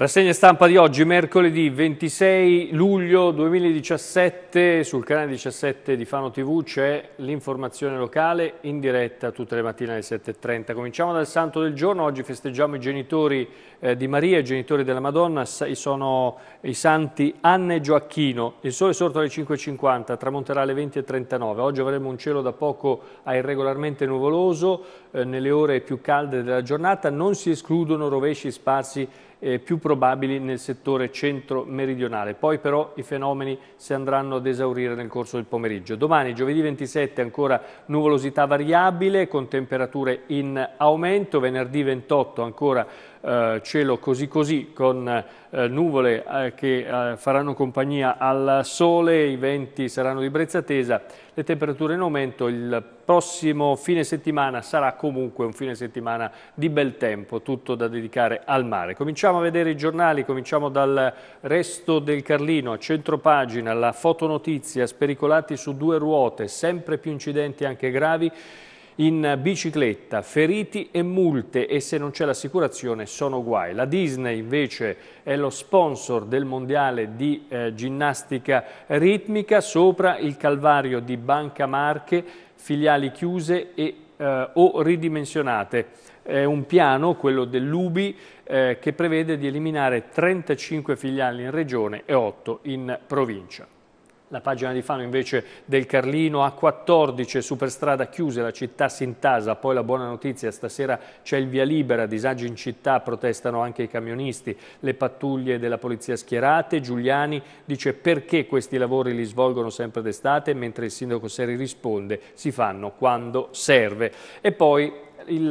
Rassegna stampa di oggi, mercoledì 26 luglio 2017, sul canale 17 di Fano TV c'è l'informazione locale in diretta tutte le mattine alle 7.30. Cominciamo dal santo del giorno, oggi festeggiamo i genitori eh, di Maria, i genitori della Madonna, sono i santi Anna e Gioacchino. Il sole è sorto alle 5.50, tramonterà alle 20.39. Oggi avremo un cielo da poco a irregolarmente nuvoloso, eh, nelle ore più calde della giornata non si escludono rovesci sparsi eh, più probabili nel settore centro-meridionale. Poi però i fenomeni si andranno ad esaurire nel corso del pomeriggio. Domani, giovedì 27, ancora nuvolosità variabile con temperature in aumento, venerdì 28 ancora eh, cielo così così con eh, nuvole eh, che eh, faranno compagnia al sole, i venti saranno di brezza tesa le temperature in aumento, il prossimo fine settimana sarà comunque un fine settimana di bel tempo, tutto da dedicare al mare. Cominciamo a vedere i giornali, cominciamo dal resto del Carlino, a centropagina, la fotonotizia, spericolati su due ruote, sempre più incidenti anche gravi, in bicicletta, feriti e multe e se non c'è l'assicurazione sono guai. La Disney invece è lo sponsor del mondiale di eh, ginnastica ritmica sopra il calvario di Banca Marche, filiali chiuse e, eh, o ridimensionate. È un piano, quello dell'UBI, eh, che prevede di eliminare 35 filiali in regione e 8 in provincia. La pagina di Fano invece del Carlino a 14, superstrada chiuse, la città si intasa, poi la buona notizia, stasera c'è il via libera, disagi in città, protestano anche i camionisti, le pattuglie della polizia schierate, Giuliani dice perché questi lavori li svolgono sempre d'estate, mentre il sindaco Seri risponde si fanno quando serve. E poi il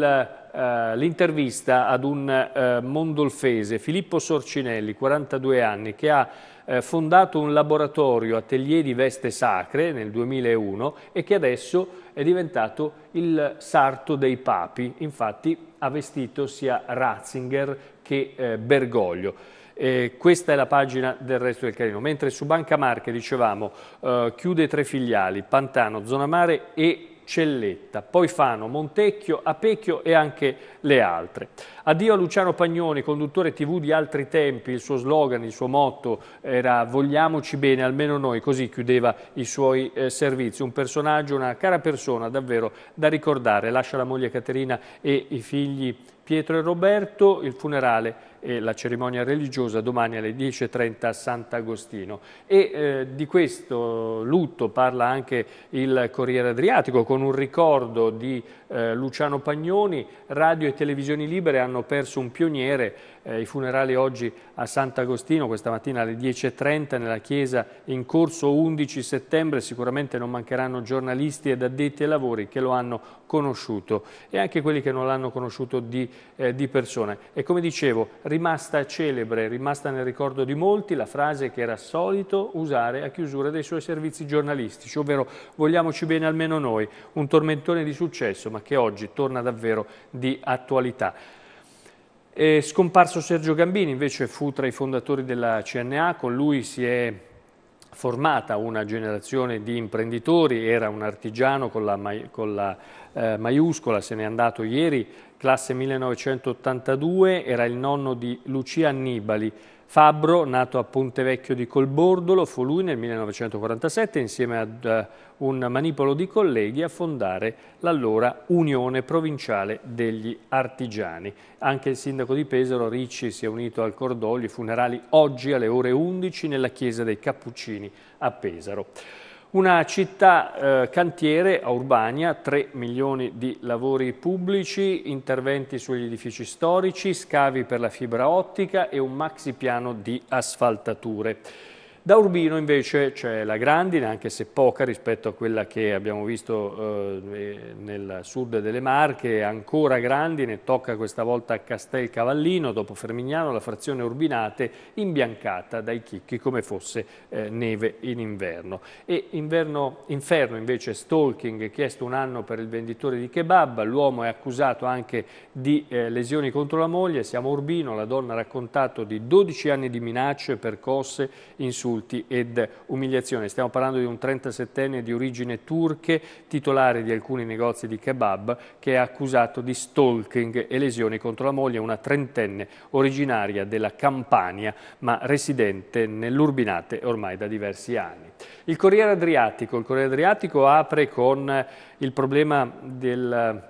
eh, l'intervista ad un eh, mondolfese, Filippo Sorcinelli, 42 anni, che ha eh, fondato un laboratorio atelier di veste sacre nel 2001 e che adesso è diventato il sarto dei papi, infatti ha vestito sia Ratzinger che eh, Bergoglio. Eh, questa è la pagina del resto del Carino. Mentre su Banca Marche, dicevamo, eh, chiude tre filiali, Pantano, Zona Mare e Celletta, poi Fano, Montecchio, Apecchio e anche le altre. Addio a Luciano Pagnoni, conduttore TV di altri tempi, il suo slogan, il suo motto era vogliamoci bene, almeno noi, così chiudeva i suoi eh, servizi. Un personaggio, una cara persona davvero da ricordare. Lascia la moglie Caterina e i figli Pietro e Roberto, il funerale e la cerimonia religiosa domani alle 10.30 a Sant'Agostino. E eh, di questo lutto parla anche il Corriere Adriatico con un ricordo di eh, Luciano Pagnoni, radio e televisioni libere hanno perso un pioniere, eh, i funerali oggi a Sant'Agostino, questa mattina alle 10.30 nella chiesa in corso 11 settembre, sicuramente non mancheranno giornalisti ed addetti ai lavori che lo hanno conosciuto e anche quelli che non l'hanno conosciuto di, eh, di persona. E come dicevo, rimasta celebre, rimasta nel ricordo di molti la frase che era solito usare a chiusura dei suoi servizi giornalistici, ovvero vogliamoci bene almeno noi, un tormentone di successo, ma che oggi torna davvero di attualità. È scomparso Sergio Gambini, invece fu tra i fondatori della CNA, con lui si è formata una generazione di imprenditori, era un artigiano con la, mai, con la eh, maiuscola, se n'è andato ieri classe 1982, era il nonno di Lucia Annibali. Fabbro, nato a Pontevecchio di Colbordolo, fu lui nel 1947 insieme ad eh, un manipolo di colleghi a fondare l'allora Unione Provinciale degli Artigiani. Anche il sindaco di Pesaro Ricci si è unito al cordoglio, i funerali oggi alle ore 11 nella chiesa dei Cappuccini a Pesaro. Una città eh, cantiere a Urbania, 3 milioni di lavori pubblici, interventi sugli edifici storici, scavi per la fibra ottica e un maxi piano di asfaltature. Da Urbino invece c'è la grandine, anche se poca rispetto a quella che abbiamo visto eh, nel sud delle Marche, ancora grandine, tocca questa volta a Castel Cavallino, dopo Fermignano la frazione Urbinate imbiancata dai chicchi come fosse eh, neve in inverno. E inverno, inferno invece stalking, chiesto un anno per il venditore di kebab, l'uomo è accusato anche di eh, lesioni contro la moglie, siamo Urbino, la donna ha raccontato di 12 anni di minacce, percosse, in insulti insulti ed umiliazioni. Stiamo parlando di un 37enne di origine turche, titolare di alcuni negozi di kebab, che è accusato di stalking e lesioni contro la moglie, una trentenne originaria della Campania, ma residente nell'Urbinate ormai da diversi anni. Il Corriere Adriatico, il Corriere Adriatico apre con il problema del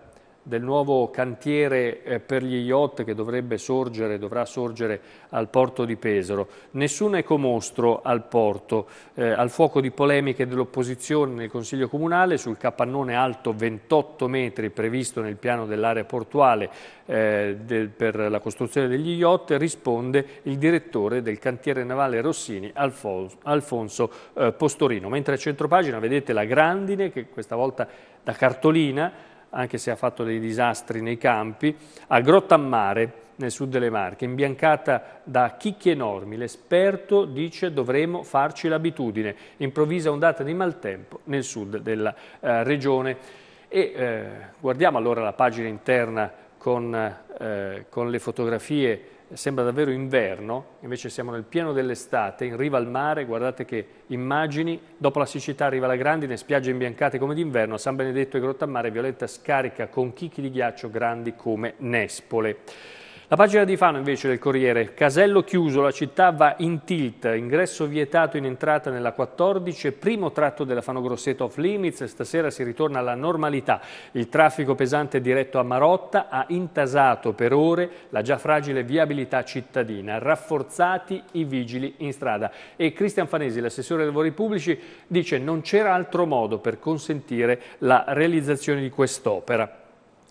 del nuovo cantiere eh, per gli yacht che dovrebbe sorgere, dovrà sorgere al porto di Pesaro. Nessun ecomostro al porto, eh, al fuoco di polemiche dell'opposizione nel Consiglio Comunale sul capannone alto 28 metri previsto nel piano dell'area portuale eh, del, per la costruzione degli yacht risponde il direttore del cantiere navale Rossini Alfonso, Alfonso eh, Postorino. Mentre a centropagina vedete la grandine che questa volta da cartolina anche se ha fatto dei disastri nei campi, a Grottammare, nel sud delle Marche, imbiancata da chicchi enormi. L'esperto dice dovremo farci l'abitudine. Improvvisa ondata di maltempo nel sud della eh, regione. E, eh, guardiamo allora la pagina interna con, eh, con le fotografie sembra davvero inverno, invece siamo nel pieno dell'estate, in riva al mare, guardate che immagini, dopo la siccità arriva la grandine, spiagge imbiancate come d'inverno, San Benedetto e Grotta Mare, Violetta scarica con chicchi di ghiaccio grandi come nespole. La pagina di Fano invece del Corriere, casello chiuso, la città va in tilt, ingresso vietato in entrata nella 14, primo tratto della Fano Grosseto off limits, stasera si ritorna alla normalità, il traffico pesante diretto a Marotta ha intasato per ore la già fragile viabilità cittadina, rafforzati i vigili in strada e Cristian Fanesi, l'assessore dei lavori pubblici, dice non c'era altro modo per consentire la realizzazione di quest'opera.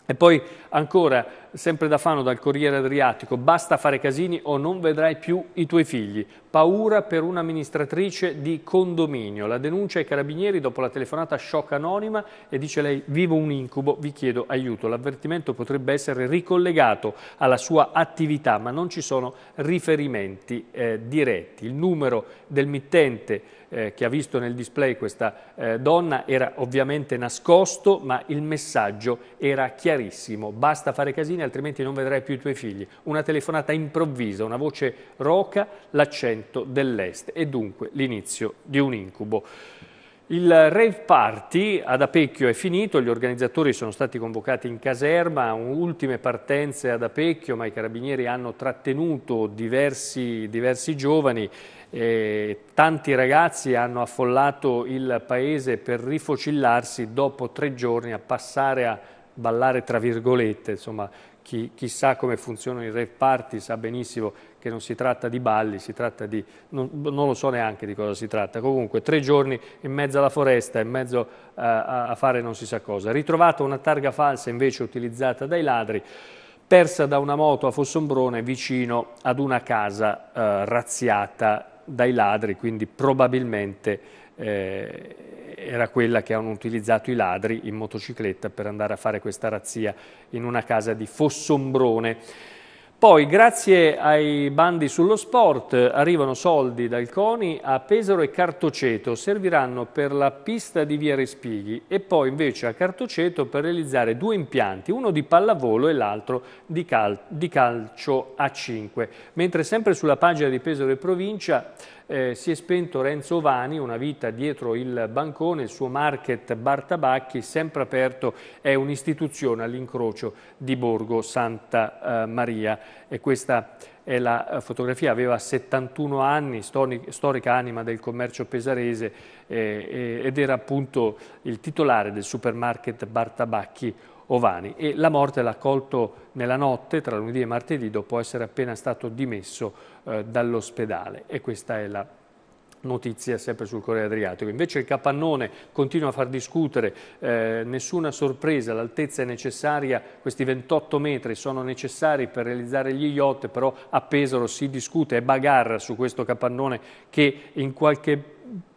E poi ancora sempre da Fano dal Corriere Adriatico, basta fare casini o non vedrai più i tuoi figli. Paura per un'amministratrice di condominio. La denuncia ai carabinieri dopo la telefonata shock anonima e dice lei vivo un incubo, vi chiedo aiuto. L'avvertimento potrebbe essere ricollegato alla sua attività ma non ci sono riferimenti eh, diretti. Il numero del mittente eh, che ha visto nel display questa eh, donna era ovviamente nascosto ma il messaggio era chiarissimo. Basta fare casini magazzini, altrimenti non vedrai più i tuoi figli. Una telefonata improvvisa, una voce roca, l'accento dell'est e dunque l'inizio di un incubo. Il rave party ad Apecchio è finito, gli organizzatori sono stati convocati in caserma, ultime partenze ad Apecchio, ma i carabinieri hanno trattenuto diversi, diversi giovani eh, tanti ragazzi hanno affollato il paese per rifocillarsi dopo tre giorni a passare a ballare tra virgolette, insomma chi, chi, sa come funzionano i rave party sa benissimo che non si tratta di balli, si tratta di, non, non lo so neanche di cosa si tratta, comunque tre giorni in mezzo alla foresta, in mezzo uh, a, fare non si sa cosa. Ritrovata una targa falsa invece utilizzata dai ladri, persa da una moto a Fossombrone vicino ad una casa uh, razziata dai ladri, quindi probabilmente eh, era quella che hanno utilizzato i ladri in motocicletta per andare a fare questa razzia in una casa di Fossombrone. Poi, grazie ai bandi sullo sport, arrivano soldi dal CONI a Pesaro e Cartoceto, serviranno per la pista di Via Respighi e poi invece a Cartoceto per realizzare due impianti, uno di pallavolo e l'altro di, cal di calcio a 5. Mentre sempre sulla pagina di Pesaro e Provincia eh, si è spento Renzo Vani, una vita dietro il bancone, il suo market Bartabacchi, sempre aperto, è un'istituzione all'incrocio di Borgo Santa eh, Maria. E questa è la eh, fotografia, aveva 71 anni, storica anima del commercio pesarese eh, ed era appunto il titolare del supermarket Bartabacchi. Ovani e la morte l'ha colto nella notte tra lunedì e martedì dopo essere appena stato dimesso eh, dall'ospedale e questa è la notizia sempre sul Corriere Adriatico. Invece il capannone continua a far discutere, eh, nessuna sorpresa, l'altezza è necessaria, questi 28 metri sono necessari per realizzare gli yacht, però a Pesaro si discute, è bagarra su questo capannone che in qualche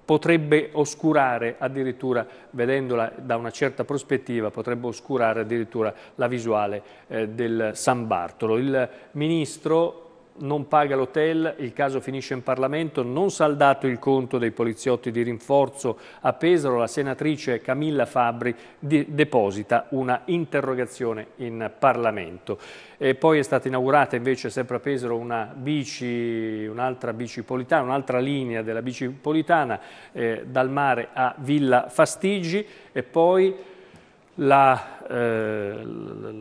potrebbe oscurare addirittura, vedendola da una certa prospettiva, potrebbe oscurare addirittura la visuale eh, del San Bartolo. Il ministro non paga l'hotel, il caso finisce in Parlamento, non saldato il conto dei poliziotti di rinforzo a Pesaro, la senatrice Camilla Fabri deposita una interrogazione in Parlamento. E poi è stata inaugurata invece sempre a Pesaro un'altra bici, politana, un'altra linea della bici politana eh, dal mare a Villa Fastigi e poi la eh,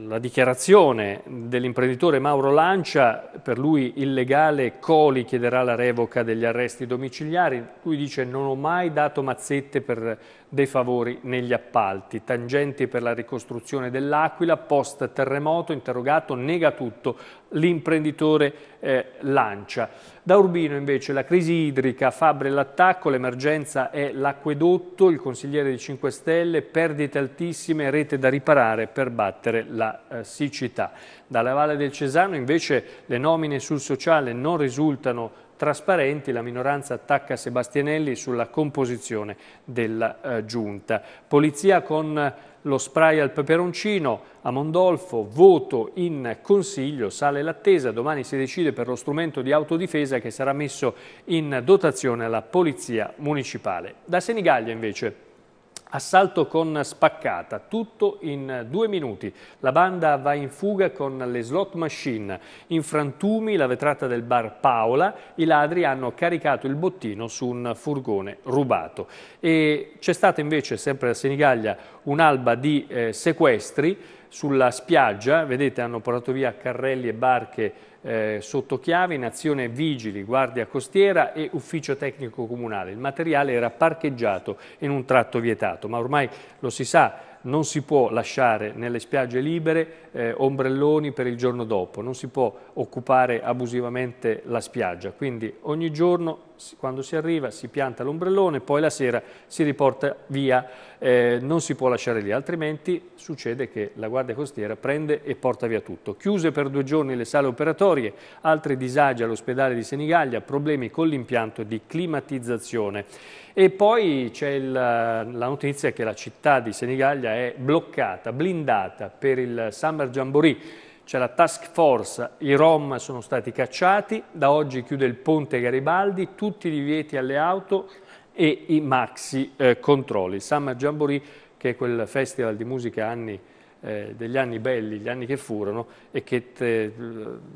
la dichiarazione dell'imprenditore Mauro Lancia, per lui illegale, Coli chiederà la revoca degli arresti domiciliari, lui dice non ho mai dato mazzette per dei favori negli appalti, tangenti per la ricostruzione dell'Aquila, post terremoto, interrogato, nega tutto l'imprenditore eh, Lancia. Da Urbino invece la crisi idrica, Fabre l'attacco, l'emergenza è l'acquedotto, il consigliere di 5 Stelle, perdite altissime, rete da riparare operare per battere la eh, siccità. Dalla Valle del Cesano invece le nomine sul sociale non risultano trasparenti, la minoranza attacca Sebastianelli sulla composizione della eh, giunta. Polizia con eh, lo spray al peperoncino, a Mondolfo, voto in consiglio, sale l'attesa, domani si decide per lo strumento di autodifesa che sarà messo in dotazione alla Polizia Municipale. Da Senigallia invece Assalto con spaccata, tutto in due minuti. La banda va in fuga con le slot machine. In frantumi la vetrata del bar Paola, i ladri hanno caricato il bottino su un furgone rubato. E c'è stata invece, sempre a Senigallia, un'alba di eh, sequestri sulla spiaggia, vedete hanno portato via carrelli e barche eh, sotto chiave, in azione vigili, guardia costiera e ufficio tecnico comunale. Il materiale era parcheggiato in un tratto vietato, ma ormai lo si sa, non si può lasciare nelle spiagge libere eh, ombrelloni per il giorno dopo, non si può occupare abusivamente la spiaggia, quindi ogni giorno quando si arriva si pianta l'ombrellone, poi la sera si riporta via, eh, non si può lasciare lì, altrimenti succede che la Guardia Costiera prende e porta via tutto. Chiuse per due giorni le sale operatorie, altri disagi all'ospedale di Senigallia, problemi con l'impianto di climatizzazione. E poi c'è la notizia che la città di Senigallia è bloccata, blindata per il Summer al Giamborì. C'è la task force, i Rom sono stati cacciati, da oggi chiude il ponte Garibaldi, tutti i divieti alle auto e i maxi eh, controlli. Summer Giamborì, che è quel festival di musica anni eh, degli anni belli, gli anni che furono e che te, eh,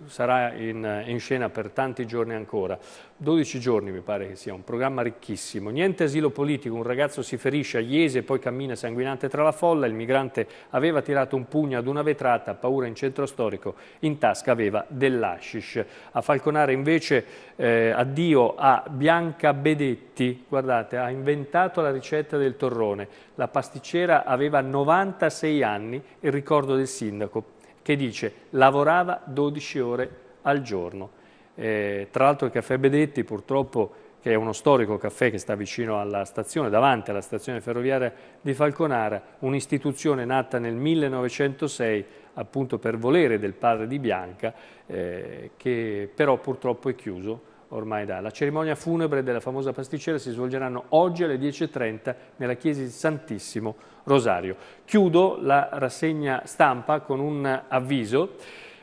sarà in, in, scena per tanti giorni ancora. 12 giorni mi pare che sia, un programma ricchissimo. Niente asilo politico, un ragazzo si ferisce a Iese e poi cammina sanguinante tra la folla, il migrante aveva tirato un pugno ad una vetrata, paura in centro storico, in tasca aveva dell'ashish. A Falconare invece eh, addio a Bianca Bedetti, guardate, ha inventato la ricetta del torrone. La pasticcera aveva 96 anni il ricordo del sindaco che dice lavorava 12 ore al giorno. Eh, tra l'altro il caffè Bedetti purtroppo che è uno storico caffè che sta vicino alla stazione, davanti alla stazione ferroviaria di Falconara, un'istituzione nata nel 1906 appunto per volere del padre di Bianca, eh, che però purtroppo è chiuso ormai da. La cerimonia funebre della famosa pasticcera si svolgeranno oggi alle 10.30 nella chiesa di Santissimo Rosario. Chiudo la rassegna stampa con un avviso.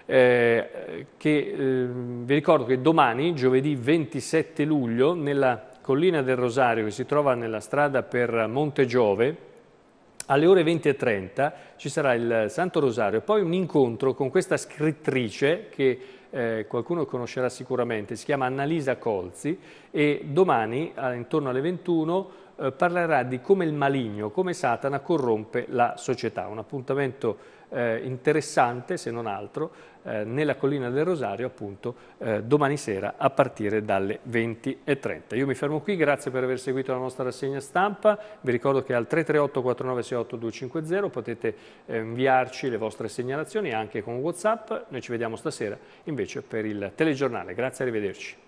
Eh, che eh, vi ricordo che domani, giovedì 27 luglio, nella collina del Rosario che si trova nella strada per Monte Giove, alle ore 20.30 ci sarà il Santo Rosario, e poi un incontro con questa scrittrice che eh, qualcuno conoscerà sicuramente, si chiama Annalisa Colzi e domani intorno alle 21 eh, parlerà di come il maligno, come Satana corrompe la società. Un appuntamento eh, interessante, se non altro, eh, nella Collina del Rosario appunto eh, domani sera a partire dalle 20.30. Io mi fermo qui, grazie per aver seguito la nostra rassegna stampa, vi ricordo che al 338 4968 250 potete eh, inviarci le vostre segnalazioni anche con Whatsapp, noi ci vediamo stasera invece per il telegiornale, grazie arrivederci.